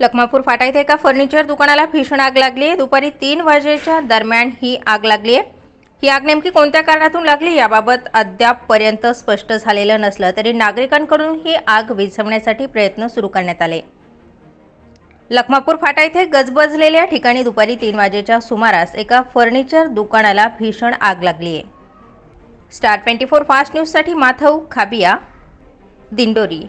लखमापूर फाटा इथे एका फर्निचर दुकानाला भीषण आग लागली आहे दुपारी तीन वाजेच्या दरम्यान ही आग लागली आहे ही आग नेमकी कोणत्या कारणातून लागली याबाबत अद्यापपर्यंत स्पष्ट झालेलं नसलं तरी नागरिकांकडून ही आग विझवण्यासाठी प्रयत्न सुरू करण्यात आले लखमापूर फाटा इथे गजबजलेल्या ठिकाणी दुपारी तीन वाजेच्या सुमारास एका फर्निचर दुकानाला भीषण आग लागली आहे स्टार ट्वेंटी फोर फास्ट न्यूजसाठी माथव खाबिया दिंडोरी